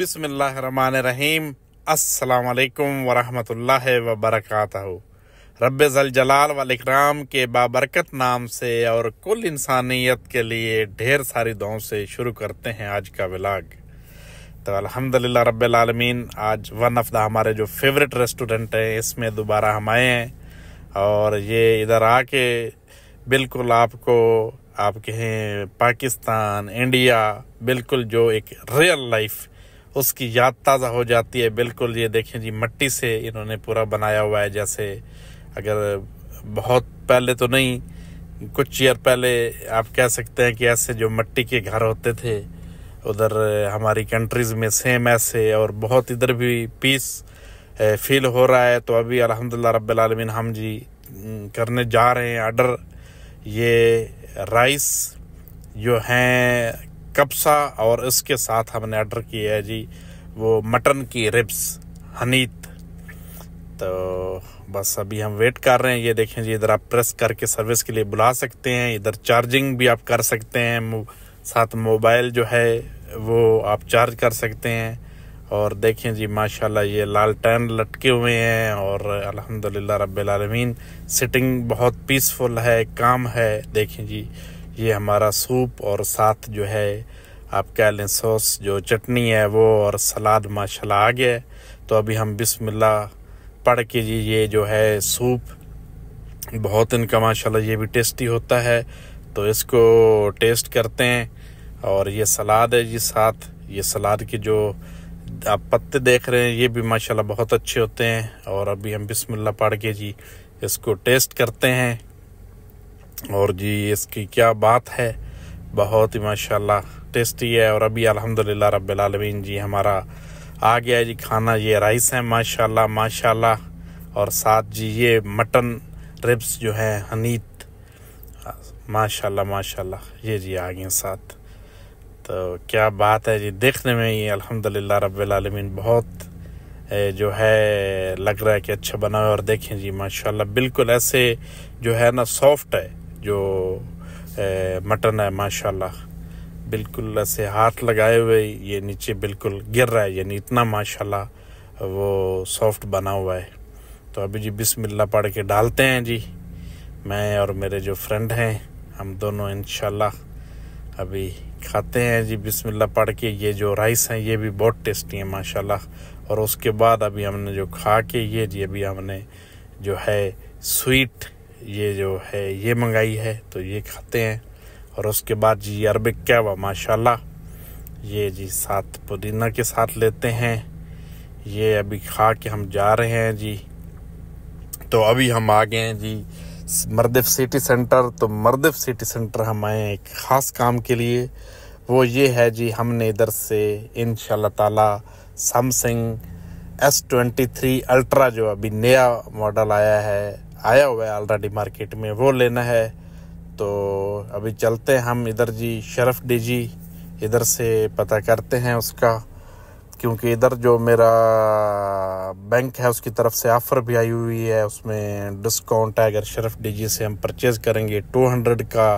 बिसमीम अल्लाम वरहमल वबरक रब जलाल वालकराम के बाबरकत नाम से और कुल इंसानियत के लिए ढेर सारी दुआओं से शुरू करते हैं आज का विलाग तो अल्हम्दुलिल्लाह रब्बिल आलमीन आज वन ऑफ द हमारे जो फेवरेट रेस्टोरेंट है इसमें दोबारा हम आए हैं और ये इधर आके बिल्कुल आपको आप कहें पाकिस्तान इंडिया बिल्कुल जो एक रियल लाइफ उसकी याद ताज़ा हो जाती है बिल्कुल ये देखें जी मट्टी से इन्होंने पूरा बनाया हुआ है जैसे अगर बहुत पहले तो नहीं कुछ ईयर पहले आप कह सकते हैं कि ऐसे जो मट्टी के घर होते थे उधर हमारी कंट्रीज़ में सेम ऐसे और बहुत इधर भी पीस फील हो रहा है तो अभी अलहमदिल्ला रबालमीन हम जी करने जा रहे हैं आर्डर ये राइस जो हैं कप्सा और इसके साथ हमने ऑर्डर किया है जी वो मटन की रिब्स हनीत तो बस अभी हम वेट कर रहे हैं ये देखें जी इधर आप प्रेस करके सर्विस के लिए बुला सकते हैं इधर चार्जिंग भी आप कर सकते हैं साथ मोबाइल जो है वो आप चार्ज कर सकते हैं और देखें जी माशाल्लाह ये लाल टैन लटके हुए हैं और अल्हम्दुलिल्लाह रब्बिल सिटिंग बहुत पीसफुल है काम है देखें जी ये हमारा सूप और साथ जो है आप कह लें सॉस जो चटनी है वो और सलाद माशाल्लाह आ गया तो अभी हम बिस्मिल्लाह पढ़ के जी ये जो है सूप बहुत इनका माशाल्लाह ये भी टेस्टी होता है तो इसको टेस्ट करते हैं और ये सलाद है जी साथ ये सलाद के जो आप पत्ते देख रहे हैं ये भी माशाल्लाह बहुत अच्छे होते हैं और अभी हम बिस्मिल्लाह पढ़ के जी इसको टेस्ट करते हैं और जी इसकी क्या बात है बहुत ही माशाल्लाह टेस्टी है और अभी अल्हम्दुलिल्लाह रब्बिल आलमीन जी हमारा आ गया जी खाना ये राइस है माशाल्लाह माशाल्लाह और साथ जी ये मटन रिब्स जो है हनीत माशाल्लाह माशाल्लाह ये जी आ गए साथ तो क्या बात है जी देखने में ये अल्हम्दुलिल्लाह रब्बिल आलमीन बहुत जो है लग रहा है कि अच्छा बना है और देखें जी माशाल्लाह बिल्कुल ऐसे जो है ना सॉफ्ट है जो मटन है माशाल्लाह बिल्कुल ऐसे हाथ लगाए हुए ये नीचे बिल्कुल गिर रहा है यानी इतना माशाल्लाह वो सॉफ्ट बना हुआ है तो अभी जी बिस्मिल्ला पढ़ के डालते हैं जी मैं और मेरे जो फ्रेंड हैं हम दोनों इन अभी खाते हैं जी बिस्मिल्ला पढ़ के ये जो राइस हैं ये भी बहुत टेस्टी है माशाल्लाह और उसके बाद अभी हमने जो खा के ये जी अभी हमने जो है स्वीट ये जो है ये मंगाई है तो ये खाते हैं और उसके बाद जी अरबिक हुआ माशाल्लाह ये जी साथ पुदीना के साथ लेते हैं ये अभी खा के हम जा रहे हैं जी तो अभी हम आ गए हैं जी मरदफ सिटी सेंटर तो मरदफ सिटी सेंटर हम आए हैं एक ख़ास काम के लिए वो ये है जी हमने इधर से इन ताला Samsung S twenty three ultra जो अभी नया मॉडल आया है आया हुआ है ऑलरेडी मार्केट में वो लेना है तो अभी चलते हैं हम इधर जी शरफ डी जी इधर से पता करते हैं उसका क्योंकि इधर जो मेरा बैंक है उसकी तरफ से ऑफ़र भी आई हुई है उसमें डिस्काउंट है अगर शरफ डी जी से हम परचेज़ करेंगे टू हंड्रेड का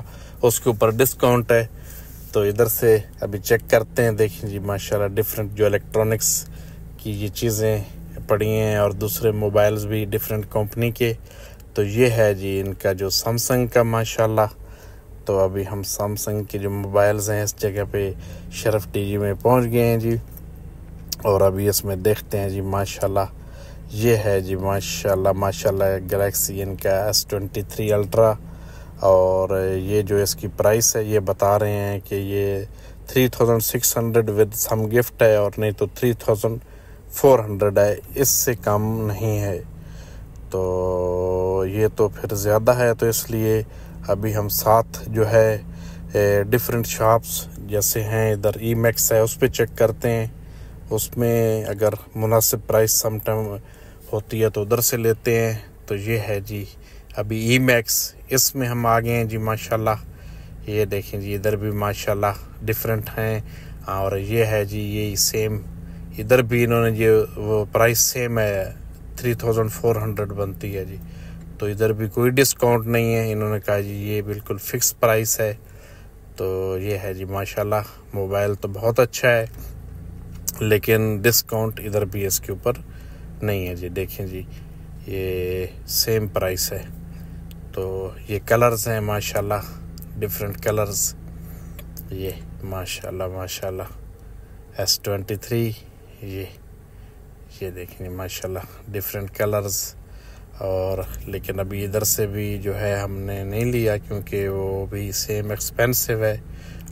उसके ऊपर डिस्काउंट है तो इधर से अभी चेक करते हैं देखें जी माशाल्लाह डिफरेंट जो इलेक्ट्रॉनिक्स की ये चीज़ें पड़ी हैं और दूसरे मोबाइल्स भी डिफरेंट कंपनी के तो ये है जी इनका जो सैमसंग का माशाल्लाह तो अभी हम सैमसंग के जो मोबाइल्स हैं इस जगह पे शरफ टीवी में पहुंच गए हैं जी और अभी इसमें देखते हैं जी माशाल्लाह ये है जी माशाल्लाह माशाल्लाह गैलेक्सी इनका एस ट्वेंटी थ्री अल्ट्रा और ये जो इसकी प्राइस है ये बता रहे हैं कि ये three thousand six hundred with some gift है और नहीं तो थ्री थाउजेंड फोर हंड्रेड है इससे कम नहीं है तो ये तो फिर ज़्यादा है तो इसलिए अभी हम साथ जो है डिफरेंट शॉप्स जैसे हैं इधर ई मैक्स है उस पर चेक करते हैं उसमें अगर मुनासिब प्राइस समटाइम होती है तो उधर से लेते हैं तो ये है जी अभी ई मैक्स इसमें हम आ गए हैं जी माशाल्लाह ये देखें जी इधर भी माशाल्लाह डिफरेंट हैं और ये है जी ये सेम इधर भी इन्होंने ये वो प्राइस सेम है थ्री थाउजेंड फोर हंड्रेड बनती है जी तो इधर भी कोई डिस्काउंट नहीं है इन्होंने कहा जी ये बिल्कुल फ़िक्स प्राइस है तो ये है जी माशाल्लाह मोबाइल तो बहुत अच्छा है लेकिन डिस्काउंट इधर भी इसके ऊपर नहीं है जी देखें जी ये सेम प्राइस है तो ये कलर्स हैं माशाल्लाह डिफरेंट कलर्स ये माशाल्लाह माशाल्लाह एस ट्वेंटी थ्री ये ये देखें माशाल्लाह डिफरेंट कलर्स और लेकिन अभी इधर से भी जो है हमने नहीं लिया क्योंकि वो भी सेम एक्सपेंसिव है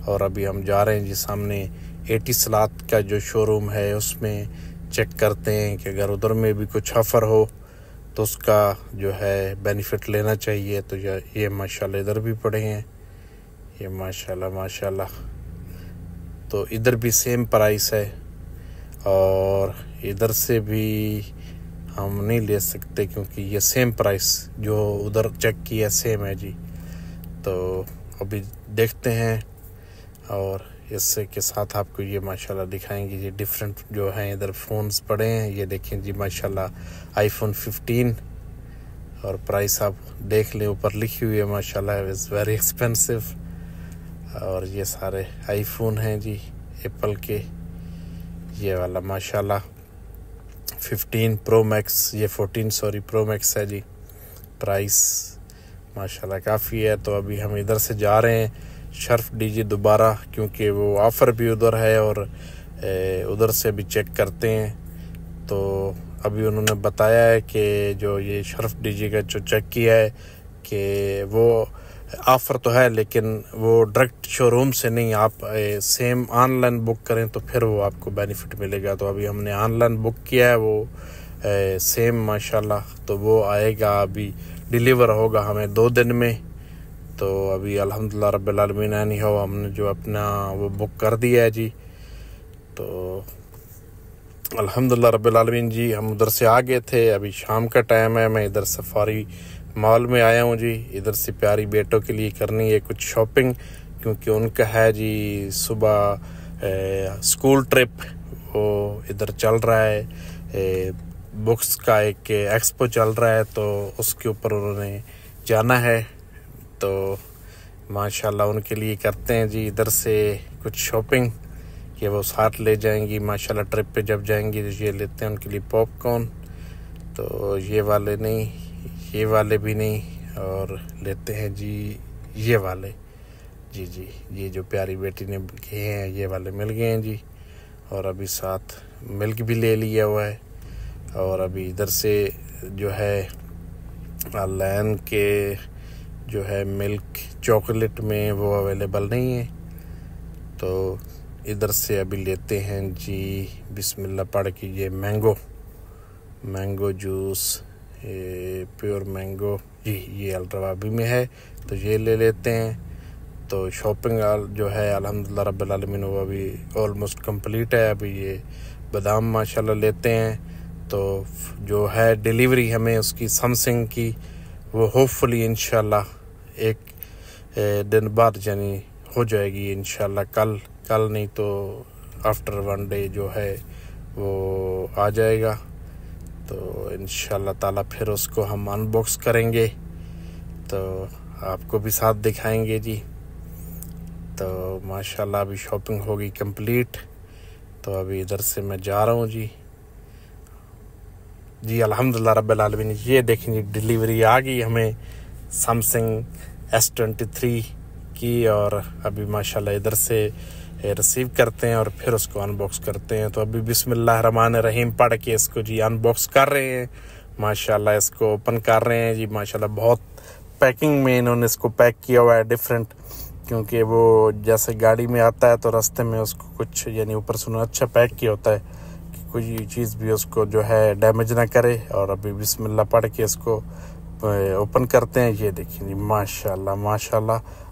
और अभी हम जा रहे हैं जी सामने एटी सलाद का जो शोरूम है उसमें चेक करते हैं कि अगर उधर में भी कुछ ऑफ़र हो तो उसका जो है बेनिफिट लेना चाहिए तो ये माशाल्लाह इधर भी पड़े हैं ये माशाल्लाह माशाल्लाह तो इधर भी सेम प्राइस है और इधर से भी हम नहीं ले सकते क्योंकि ये सेम प्राइस जो उधर चेक किया सेम है जी तो अभी देखते हैं और इससे के साथ आपको ये माशाल्लाह दिखाएंगे ये डिफरेंट जो हैं इधर फ़ोन्स पड़े हैं ये देखें जी माशाल्लाह आईफोन 15 और प्राइस आप देख लें ऊपर लिखी हुई है माशाल्लाह इज़ वेरी एक्सपेंसिव और ये सारे आईफोन हैं जी एप्पल के ये वाला माशाल्लाह फिफ्टीन प्रो मैक्स ये फोर्टीन सॉरी प्रो मैक्स है जी प्राइस माशाल्लाह काफ़ी है तो अभी हम इधर से जा रहे हैं शर्फ डीजी दोबारा क्योंकि वो ऑफ़र भी उधर है और उधर से भी चेक करते हैं तो अभी उन्होंने बताया है कि जो ये शर्फ डीजी का जो चेक किया है कि वो ऑफ़र तो है लेकिन वो डायरेक्ट शोरूम से नहीं आप ए, सेम ऑनलाइन बुक करें तो फिर वो आपको बेनिफिट मिलेगा तो अभी हमने ऑनलाइन बुक किया है वो ए, सेम माशाल्लाह तो वो आएगा अभी डिलीवर होगा हमें दो दिन में तो अभी अलहमदिल्ला रबालमीन नहीं हो हमने जो अपना वो बुक कर दिया है जी तो अलहमदिल्ला रबालमीन जी हम उधर से आ गए थे अभी शाम का टाइम है मैं इधर सफारी मॉल में आया हूँ जी इधर से प्यारी बेटों के लिए करनी है कुछ शॉपिंग क्योंकि उनका है जी सुबह स्कूल ट्रिप वो इधर चल रहा है ए, बुक्स का एक एक्सपो चल रहा है तो उसके ऊपर उन्होंने जाना है तो माशाल्लाह उनके लिए करते हैं जी इधर से कुछ शॉपिंग कि वो साथ ले जाएंगी माशाल्लाह ट्रिप पे जब जाएंगी तो ये लेते हैं उनके लिए पॉपकॉर्न तो ये वाले नहीं ये वाले भी नहीं और लेते हैं जी ये वाले जी जी ये जो प्यारी बेटी ने किए हैं ये वाले मिल गए हैं जी और अभी साथ मिल्क भी ले लिया हुआ है और अभी इधर से जो है लैन के जो है मिल्क चॉकलेट में वो अवेलेबल नहीं है तो इधर से अभी लेते हैं जी बिस्मिल्लाह पढ़ के ये mango mango juice pure mango जी ये अल्ट्रावाबी में है तो ये ले लेते हैं तो शॉपिंग जो है अलहमदिल्ला रबालमिन वो अभी ऑलमोस्ट कंप्लीट है अभी ये बादाम माशाल्लाह लेते हैं तो जो है डिलीवरी हमें उसकी समसिंग की वो होपफुली इन एक दिन बाद यानी हो जाएगी इन कल कल नहीं तो आफ्टर वन डे जो है वो आ जाएगा तो इन ताला फिर उसको हम अनबॉक्स करेंगे तो आपको भी साथ दिखाएंगे जी तो माशाल्लाह अभी शॉपिंग होगी कंप्लीट तो अभी इधर से मैं जा रहा हूँ जी जी अलहमदिल्ला रबालमिन ये देखें जी डिलीवरी आ गई हमें सैमसंग एस ट्वेंटी थ्री की और अभी माशाल्लाह इधर से रिसीव करते हैं और फिर उसको अनबॉक्स करते हैं तो अभी बिसमान रहीम पढ़ के इसको जी अनबॉक्स कर रहे हैं माशाल्लाह इसको ओपन कर रहे हैं जी माशाल्लाह बहुत पैकिंग में इन्होंने इसको पैक किया हुआ है डिफरेंट क्योंकि वो जैसे गाड़ी में आता है तो रास्ते में उसको कुछ यानी ऊपर से उन्होंने अच्छा पैक किया होता है कि कोई चीज़ भी उसको जो है डैमेज ना करे और अभी बिसमिल्ला पढ़ के इसको ओपन करते हैं ये देखिए माशा माशा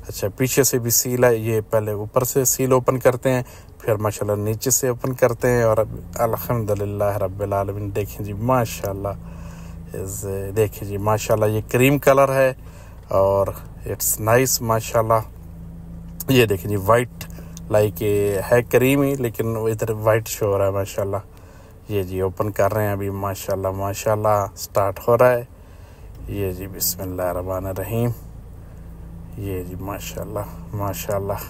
अच्छा पीछे से भी सील है ये पहले ऊपर से सील ओपन करते हैं फिर माशाल्लाह नीचे से ओपन करते हैं और अलहमदिल्ला रबालमिन देखें जी माशाल्लाह देखें जी माशाल्लाह ये क्रीम कलर है और इट्स नाइस माशाल्लाह ये देखें जी वाइट लाइक है क्रीम ही लेकिन इधर वाइट शो हो रहा है माशाल्लाह ये जी ओपन कर रहे हैं अभी माशाल्लाह माशाल्लाह स्टार्ट हो रहा है ये जी रहीम ये जी माशाल्लाह माशाल्लाह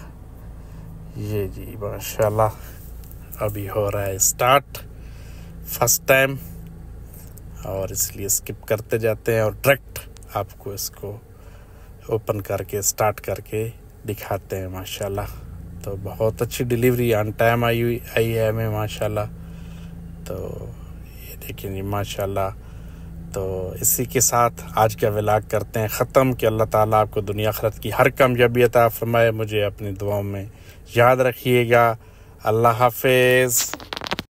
ये जी माशाल्लाह अभी हो रहा है स्टार्ट फर्स्ट टाइम और इसलिए स्किप करते जाते हैं और डायरेक्ट आपको इसको ओपन करके स्टार्ट करके दिखाते हैं माशाल्लाह तो बहुत अच्छी डिलीवरी ऑन टाइम आई हुई आई है हमें माशाल्लाह तो ये देखिए जी माशाल्लाह तो इसी के साथ आज का विलाग करते हैं ख़त्म कि अल्लाह ताला आपको दुनिया खरत की हर कामयाबी अता फरमाए मुझे अपनी दुआओं में याद रखिएगा अल्लाह हाफिज़